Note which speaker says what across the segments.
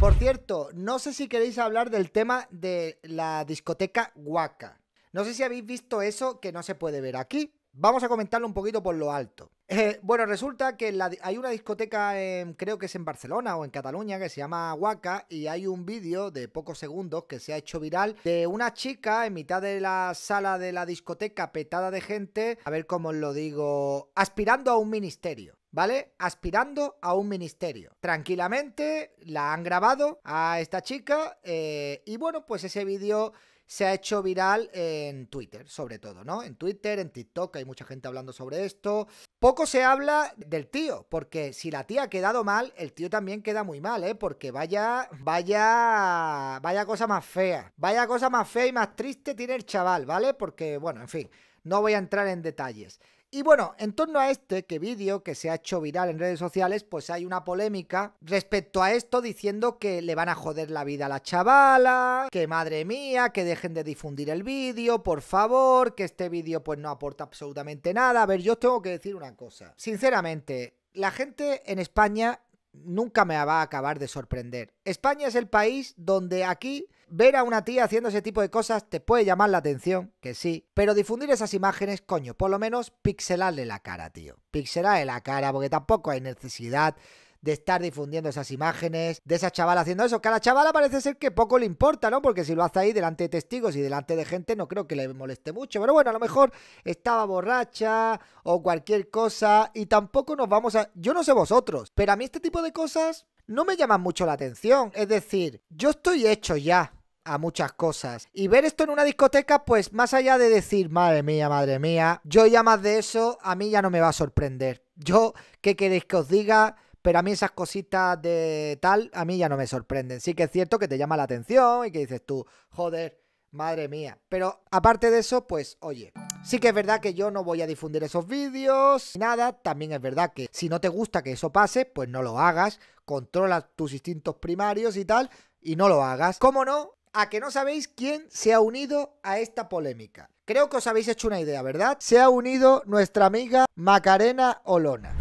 Speaker 1: Por cierto, no sé si queréis hablar del tema de la discoteca Huaca. No sé si habéis visto eso que no se puede ver aquí. Vamos a comentarlo un poquito por lo alto. Eh, bueno, resulta que hay una discoteca, creo que es en Barcelona o en Cataluña, que se llama Huaca, y hay un vídeo de pocos segundos que se ha hecho viral de una chica en mitad de la sala de la discoteca petada de gente, a ver cómo os lo digo, aspirando a un ministerio. ¿vale? Aspirando a un ministerio. Tranquilamente la han grabado a esta chica eh, y bueno, pues ese vídeo se ha hecho viral en Twitter, sobre todo, ¿no? En Twitter, en TikTok, hay mucha gente hablando sobre esto. Poco se habla del tío, porque si la tía ha quedado mal, el tío también queda muy mal, ¿eh? Porque vaya, vaya, vaya cosa más fea. Vaya cosa más fea y más triste tiene el chaval, ¿vale? Porque, bueno, en fin, no voy a entrar en detalles. Y bueno, en torno a este que vídeo que se ha hecho viral en redes sociales, pues hay una polémica respecto a esto diciendo que le van a joder la vida a la chavala, que madre mía, que dejen de difundir el vídeo, por favor, que este vídeo pues no aporta absolutamente nada. A ver, yo tengo que decir una cosa. Sinceramente, la gente en España nunca me va a acabar de sorprender. España es el país donde aquí ver a una tía haciendo ese tipo de cosas te puede llamar la atención, que sí, pero difundir esas imágenes, coño, por lo menos pixelarle la cara, tío. Pixelarle la cara, porque tampoco hay necesidad de estar difundiendo esas imágenes de esa chavala haciendo eso. Que a la chavala parece ser que poco le importa, ¿no? Porque si lo hace ahí delante de testigos y delante de gente, no creo que le moleste mucho. Pero bueno, a lo mejor estaba borracha o cualquier cosa y tampoco nos vamos a... Yo no sé vosotros, pero a mí este tipo de cosas no me llaman mucho la atención. Es decir, yo estoy hecho ya a muchas cosas. Y ver esto en una discoteca, pues más allá de decir, madre mía, madre mía, yo ya más de eso, a mí ya no me va a sorprender. Yo, ¿qué queréis que os diga? pero a mí esas cositas de tal, a mí ya no me sorprenden. Sí que es cierto que te llama la atención y que dices tú, joder, madre mía. Pero aparte de eso, pues oye, sí que es verdad que yo no voy a difundir esos vídeos, nada, también es verdad que si no te gusta que eso pase, pues no lo hagas, controla tus instintos primarios y tal. Y no lo hagas. ¿Cómo no? a que no sabéis quién se ha unido a esta polémica. Creo que os habéis hecho una idea, ¿verdad? Se ha unido nuestra amiga Macarena Olona.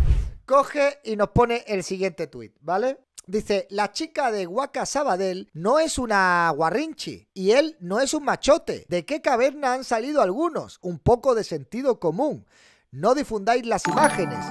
Speaker 1: Coge y nos pone el siguiente tuit, ¿vale? Dice, la chica de Huaca Sabadell no es una guarrinchi y él no es un machote. ¿De qué caverna han salido algunos? Un poco de sentido común. No difundáis las imágenes.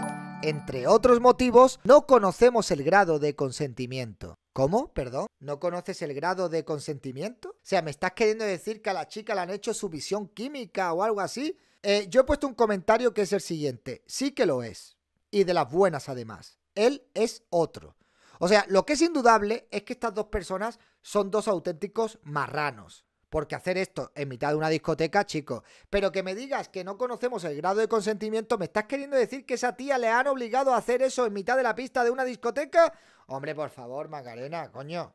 Speaker 1: Entre otros motivos, no conocemos el grado de consentimiento. ¿Cómo? ¿Perdón? ¿No conoces el grado de consentimiento? O sea, ¿me estás queriendo decir que a la chica le han hecho su visión química o algo así? Eh, yo he puesto un comentario que es el siguiente. Sí que lo es. Y de las buenas además. Él es otro. O sea, lo que es indudable es que estas dos personas son dos auténticos marranos. Porque hacer esto en mitad de una discoteca, chicos. Pero que me digas que no conocemos el grado de consentimiento, ¿me estás queriendo decir que esa tía le han obligado a hacer eso en mitad de la pista de una discoteca? Hombre, por favor, Macarena, coño.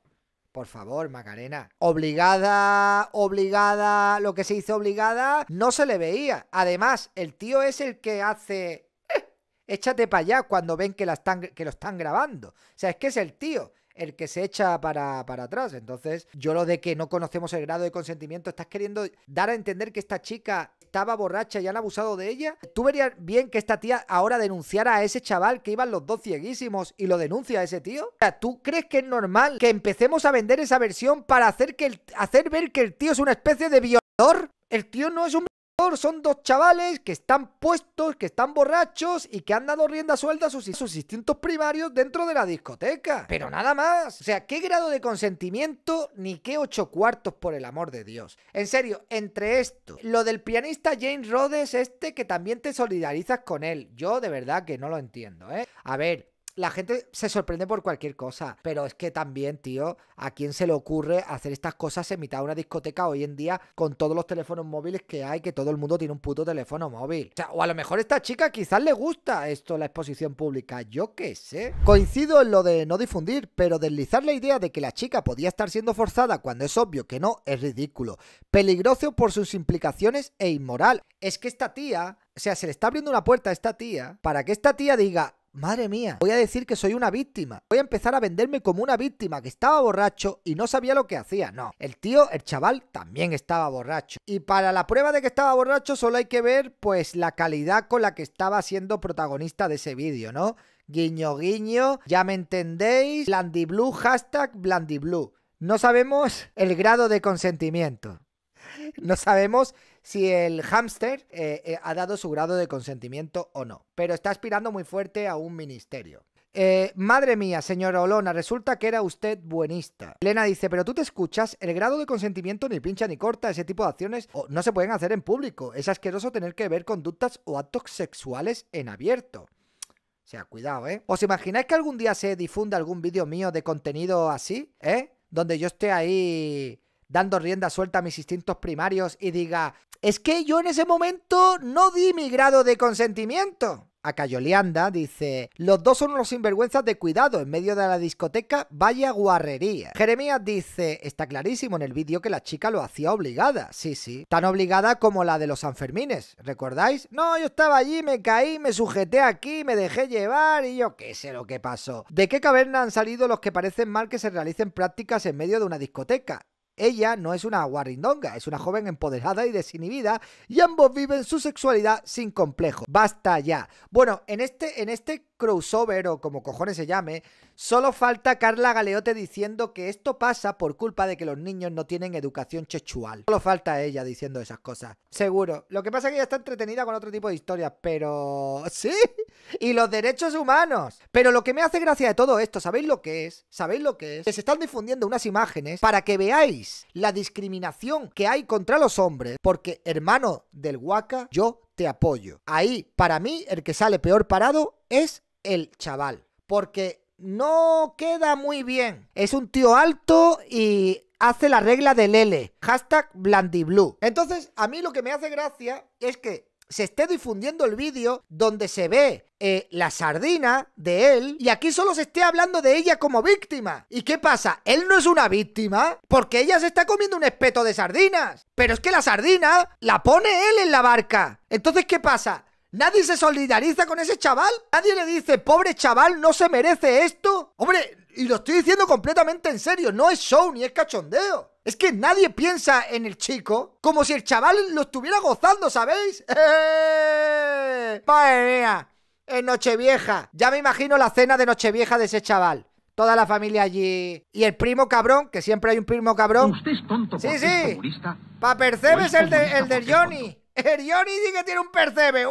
Speaker 1: Por favor, Macarena. Obligada, obligada, lo que se hizo obligada, no se le veía. Además, el tío es el que hace... Eh, échate para allá cuando ven que, están, que lo están grabando. O sea, es que es el tío el que se echa para, atrás. Entonces, yo lo de que no conocemos el grado de consentimiento, estás queriendo dar a entender que esta chica estaba borracha y han abusado de ella. Tú verías bien que esta tía ahora denunciara a ese chaval que iban los dos cieguísimos y lo denuncia a ese tío. O sea, ¿tú crees que es normal que empecemos a vender esa versión para hacer, que hacer ver que el tío es una especie de violador? El tío no es un son dos chavales que están puestos, que están borrachos y que han dado rienda suelta a sus, sus instintos primarios dentro de la discoteca. Pero nada más. O sea, ¿qué grado de consentimiento ni qué ocho cuartos, por el amor de Dios? En serio, entre esto, lo del pianista James Rhodes, este que también te solidarizas con él, yo de verdad que no lo entiendo, ¿eh? A ver, la gente se sorprende por cualquier cosa, pero es que también, tío, ¿a quién se le ocurre hacer estas cosas en mitad de una discoteca hoy en día con todos los teléfonos móviles que hay, que todo el mundo tiene un puto teléfono móvil? O, sea, o a lo mejor a esta chica quizás le gusta esto, la exposición pública, yo qué sé. Coincido en lo de no difundir, pero deslizar la idea de que la chica podía estar siendo forzada cuando es obvio que no es ridículo. Peligroso por sus implicaciones e inmoral. Es que esta tía, o sea, se le está abriendo una puerta a esta tía para que esta tía diga, Madre mía, voy a decir que soy una víctima. Voy a empezar a venderme como una víctima que estaba borracho y no sabía lo que hacía. No, el tío, el chaval, también estaba borracho. Y para la prueba de que estaba borracho solo hay que ver pues la calidad con la que estaba siendo protagonista de ese vídeo, ¿no? Guiño, guiño, ya me entendéis. Blandiblue, hashtag Blandiblue. No sabemos el grado de consentimiento no sabemos si el hámster eh, eh, ha dado su grado de consentimiento o no, pero está aspirando muy fuerte a un ministerio. Eh, madre mía, señora Olona, resulta que era usted buenista. Elena dice, pero tú te escuchas, el grado de consentimiento ni pincha ni corta, ese tipo de acciones no se pueden hacer en público. Es asqueroso tener que ver conductas o actos sexuales en abierto. O sea, cuidado, ¿eh? ¿Os imagináis que algún día se difunda algún vídeo mío de contenido así? ¿Eh? Donde yo esté ahí dando rienda suelta a mis instintos primarios y diga, es que yo en ese momento no di mi grado de consentimiento. Acayolianda dice, los dos son unos sinvergüenzas de cuidado en medio de la discoteca, vaya guarrería. Jeremías dice, está clarísimo en el vídeo que la chica lo hacía obligada, sí, sí, tan obligada como la de los Sanfermines, ¿recordáis? No, yo estaba allí, me caí, me sujeté aquí, me dejé llevar y yo qué sé lo que pasó. ¿De qué caverna han salido los que parecen mal que se realicen prácticas en medio de una discoteca? Ella no es una guarindonga, es una joven empoderada y desinhibida y ambos viven su sexualidad sin complejo. Basta ya. Bueno, en este, en este crossover o como cojones se llame, solo falta Carla Galeote diciendo que esto pasa por culpa de que los niños no tienen educación chechual. Solo falta ella diciendo esas cosas. Seguro. Lo que pasa es que ella está entretenida con otro tipo de historias, pero... Sí. Y los derechos humanos. Pero lo que me hace gracia de todo esto, ¿sabéis lo que es? ¿Sabéis lo que es? Que se están difundiendo unas imágenes para que veáis la discriminación que hay contra los hombres, porque hermano del Waka, yo te apoyo. Ahí, para mí, el que sale peor parado es el chaval. Porque no queda muy bien. Es un tío alto y hace la regla del L. Hashtag blandiblue. Entonces, a mí lo que me hace gracia es que se esté difundiendo el vídeo donde se ve eh, la sardina de él y aquí solo se esté hablando de ella como víctima. ¿Y qué pasa? Él no es una víctima porque ella se está comiendo un espeto de sardinas. Pero es que la sardina la pone él en la barca. Entonces, ¿qué pasa? ¿Nadie se solidariza con ese chaval? ¿Nadie le dice, pobre chaval, no se merece esto? Hombre, y lo estoy diciendo completamente en serio, no es show ni es cachondeo. Es que nadie piensa en el chico como si el chaval lo estuviera gozando, ¿sabéis? Padre ¡Eh! mía! En Nochevieja. Ya me imagino la cena de Nochevieja de ese chaval. Toda la familia allí. Y el primo cabrón, que siempre hay un primo cabrón. Usted es tonto. Sí, sí. Pa' percebes el, de, el del Johnny. Herioni sí que tiene un percebe.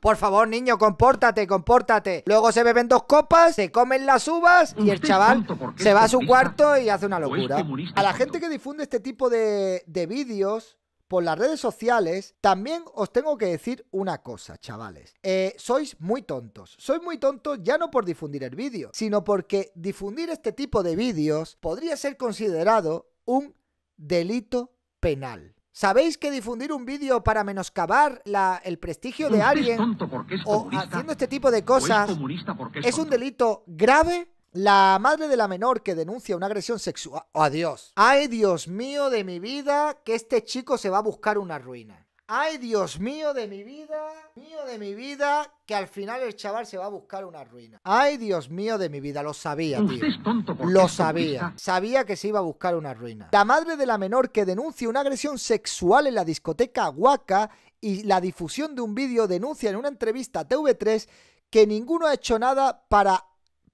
Speaker 1: Por favor, niño, compórtate, compórtate. Luego se beben dos copas, se comen las uvas y el chaval se va a su cuarto y hace una este locura. A la gente que difunde este tipo de, vídeos, por las redes sociales, también os tengo que decir una cosa, chavales. Eh, sois muy tontos. Sois muy tontos ya no por difundir el vídeo, sino porque difundir este tipo de vídeos podría ser considerado un delito penal. ¿Sabéis que difundir un vídeo para menoscabar el prestigio de alguien o haciendo este tipo de cosas es, es un delito grave? La madre de la menor que denuncia una agresión sexual. Oh, ¡Adiós! ¡Ay, Dios mío de mi vida! Que este chico se va a buscar una ruina. Ay, Dios mío de mi vida, mío de mi vida, que al final el chaval se va a buscar una ruina. Ay, Dios mío de mi vida, lo sabía, tío. Lo sabía. Sabía que se iba a buscar una ruina. La madre de la menor que denuncia una agresión sexual en la discoteca Huaca y la difusión de un vídeo denuncia en una entrevista a TV3 que ninguno ha hecho nada para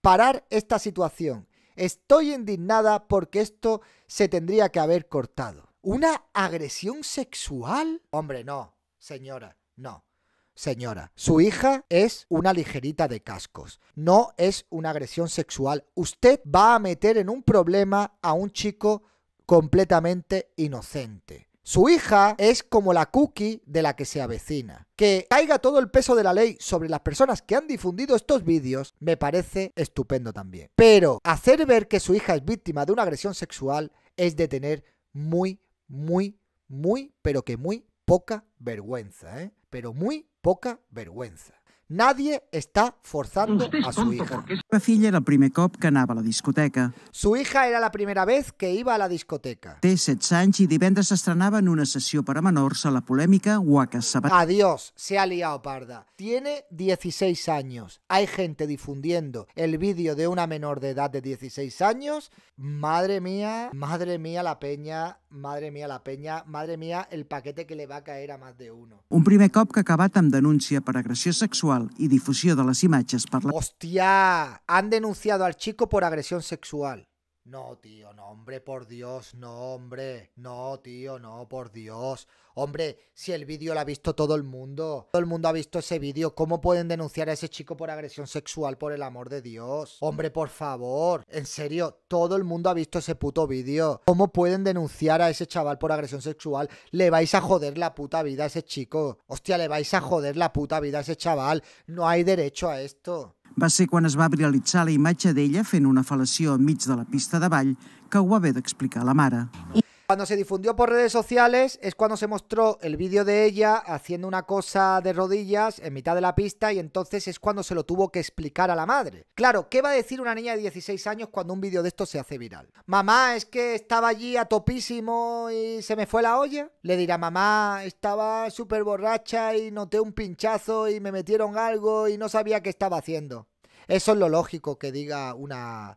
Speaker 1: parar esta situación. Estoy indignada porque esto se tendría que haber cortado. ¿Una agresión sexual? Hombre, no, señora, no. Señora, su hija es una ligerita de cascos. No es una agresión sexual. Usted va a meter en un problema a un chico completamente inocente. Su hija es como la cookie de la que se avecina. Que caiga todo el peso de la ley sobre las personas que han difundido estos vídeos me parece estupendo también. Pero hacer ver que su hija es víctima de una agresión sexual es de tener muy muy, muy, pero que muy poca vergüenza, ¿eh? Pero muy poca vergüenza. Nadie está forzando a su hija.
Speaker 2: era el primer cop que la discoteca.
Speaker 1: Su hija era la primera vez que iba a la discoteca.
Speaker 2: Té 16 divendres en una sesión para menores a la polémica Waka Adiós,
Speaker 1: se ha liado parda. Tiene 16 años. Hay gente difundiendo el vídeo de una menor de edad de 16 años. Madre mía, madre mía la peña madre mía la penya, madre mía el paquete que le va a caer a más de uno.
Speaker 2: Un primer cop que ha acabat amb denúncia per agressió sexual i difusió de les imatges per la...
Speaker 1: Hòstia! Han denunciat al chico por agressió sexual. No, tío, no, hombre, por Dios, no, hombre. No, tío, no, por Dios. Hombre, si el vídeo lo ha visto todo el mundo. Todo el mundo ha visto ese vídeo. ¿Cómo pueden denunciar a ese chico por agresión sexual, por el amor de Dios? Hombre, por favor. En serio, todo el mundo ha visto ese puto vídeo. ¿Cómo pueden denunciar a ese chaval por agresión sexual? Le vais a joder la puta vida a ese chico. Hostia, le vais a joder la puta vida a ese chaval. No hay derecho a esto.
Speaker 2: Va ser quan es va viralitzar la imatge d'ella fent una fal·lació enmig de la pista de ball que ho va haver d'explicar la mare.
Speaker 1: I Cuando se difundió por redes sociales es cuando se mostró el vídeo de ella haciendo una cosa de rodillas en mitad de la pista y entonces es cuando se lo tuvo que explicar a la madre. Claro, ¿qué va a decir una niña de 16 años cuando un vídeo de esto se hace viral? Mamá, es que estaba allí a topísimo y se me fue la olla. Le dirá, mamá, estaba súper borracha y noté un pinchazo y me metieron algo y no sabía qué estaba haciendo. Eso es lo lógico que diga una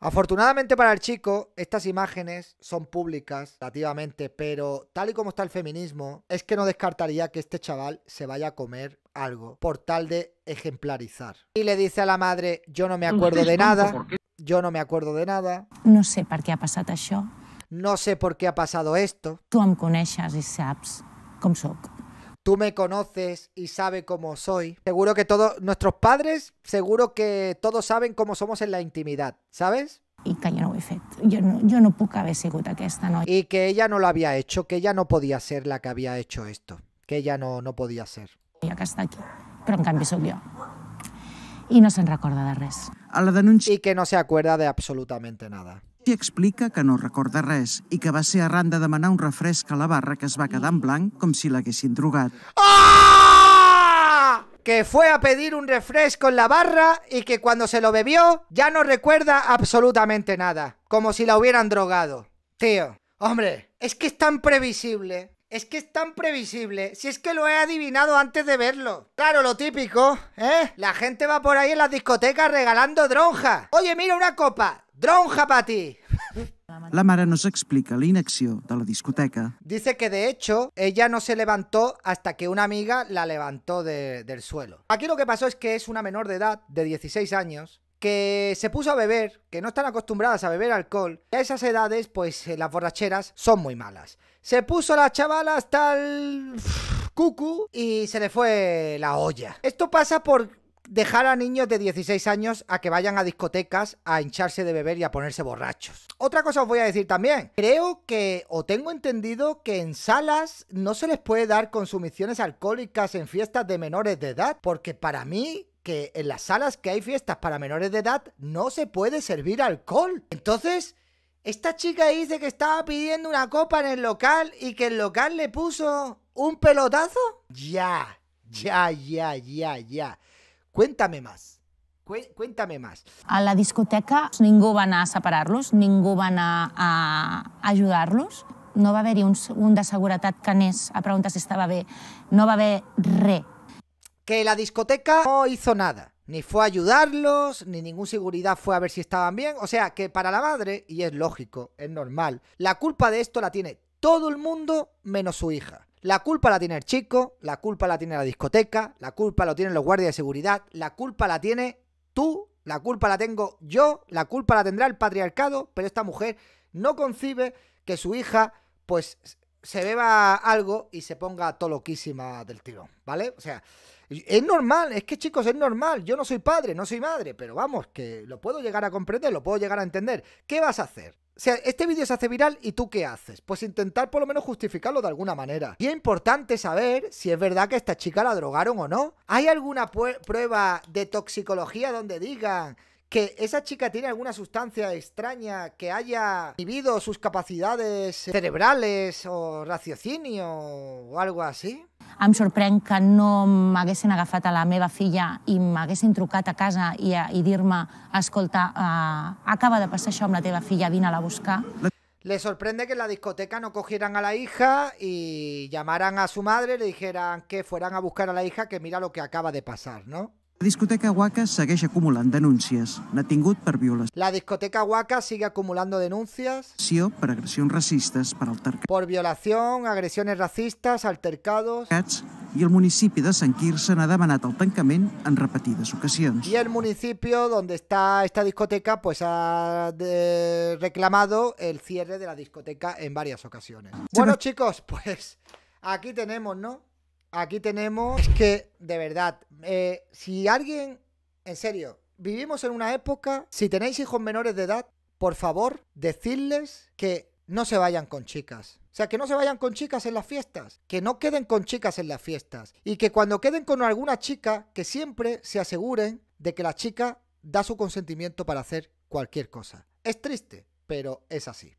Speaker 1: Afortunadamente para el chico, estas imágenes son públicas relativamente, pero tal y como está el feminismo, es que no descartaría que este chaval se vaya a comer algo por tal de ejemplarizar. Y le dice a la madre, yo no me acuerdo de nada, yo no me acuerdo de nada.
Speaker 2: No sé por qué ha pasado esto,
Speaker 1: No sé por qué ha pasado esto. Tú me em conoces y sabes cómo tú me conoces y sabe cómo soy. Seguro que todos nuestros padres, seguro que todos saben cómo somos en la intimidad, ¿sabes? Y que ella no lo había hecho, que ella no podía ser la que había hecho esto, que ella no, no podía ser.
Speaker 2: Y acá está aquí, pero cambio no se recuerda de res.
Speaker 1: A que no se acuerda de absolutamente nada
Speaker 2: explica que no recordarás y que va ser arran de maná un refresco a la barra que es va quedar en blanc como si la l'haguessin drogat.
Speaker 1: ¡Ah! Que fue a pedir un refresco en la barra y que cuando se lo bebió ya no recuerda absolutamente nada, como si la hubieran drogado. Tío, hombre, es que es tan previsible. Es que es tan previsible, si es que lo he adivinado antes de verlo. Claro, lo típico, ¿eh? La gente va por ahí en las discotecas regalando dronja. Oye, mira una copa, dronja para ti.
Speaker 2: La Mara nos explica la inacción de la discoteca.
Speaker 1: Dice que de hecho ella no se levantó hasta que una amiga la levantó del suelo. Aquí lo que pasó es que es una menor de edad, de 16 años, que se puso a beber, que no están acostumbradas a beber alcohol, a esas edades, pues eh, las borracheras son muy malas. Se puso la chavala hasta el cucu y se le fue la olla. Esto pasa por dejar a niños de 16 años a que vayan a discotecas a hincharse de beber y a ponerse borrachos. Otra cosa os voy a decir también. Creo que, o tengo entendido, que en salas no se les puede dar consumiciones alcohólicas en fiestas de menores de edad, porque para mí que en las salas que hay fiestas para menores de edad no se puede servir alcohol. Entonces, esta chica dice que estaba pidiendo una copa en el local y que el local le puso un pelotazo. Ya, ya, ya, ya, ya. Cuéntame más. Cuéntame más. A la discoteca pues, ninguno va a separarlos, ninguno van va a ayudarlos. No va a haber un, un de seguridad que a preguntar si estaba bien. No va a haber re. Que la discoteca no hizo nada. Ni fue a ayudarlos, ni ninguna seguridad fue a ver si estaban bien. O sea que para la madre, y es lógico, es normal, la culpa de esto la tiene todo el mundo menos su hija. La culpa la tiene el chico, la culpa la tiene la discoteca, la culpa lo tienen los guardias de seguridad, la culpa la tiene tú, la culpa la tengo yo, la culpa la tendrá el patriarcado, pero esta mujer no concibe que su hija pues se beba algo y se ponga toloquísima del tirón, ¿vale? O sea, es normal, es que chicos, es normal, yo no soy padre, no soy madre, pero vamos, que lo puedo llegar a comprender, lo puedo llegar a entender. ¿Qué vas a hacer? O sea, este vídeo se hace viral y tú qué haces? Pues intentar por lo menos justificarlo de alguna manera. Y es importante saber si es verdad que esta chica la drogaron o no. ¿Hay alguna prueba de toxicología donde digan que esa chica tiene alguna sustancia extraña que haya vivido sus capacidades cerebrales o raciocinio o algo así? Em sorprende que no a la meva filla
Speaker 2: i a casa i, eh, acaba de passar això amb la filla, a la
Speaker 1: Le sorprende que en la discoteca no cogieran a la hija y llamaran a su madre le dijeran que fueran a buscar a la hija que mira lo que acaba de pasar, ¿no?
Speaker 2: La discoteca Huaca segueix acumulant denúncies. tingut per violación.
Speaker 1: La discoteca Huaca sigue acumulando denuncias.
Speaker 2: Per agresiones racistas, per altercados.
Speaker 1: Por violación, agresiones racistas, altercados.
Speaker 2: y el municipio de Sant Quirze ha demanat el tancament en repetidas ocasiones. Y
Speaker 1: el municipio donde está esta discoteca pues ha reclamado el cierre de la discoteca en varias ocasiones. Bueno chicos, pues aquí tenemos, ¿no? Aquí tenemos que, de verdad, eh, si alguien, en serio, vivimos en una época, si tenéis hijos menores de edad, por favor, decirles que no se vayan con chicas. O sea, que no se vayan con chicas en las fiestas, que no queden con chicas en las fiestas y que cuando queden con alguna chica, que siempre se aseguren de que la chica da su consentimiento para hacer cualquier cosa. Es triste,
Speaker 2: pero es así.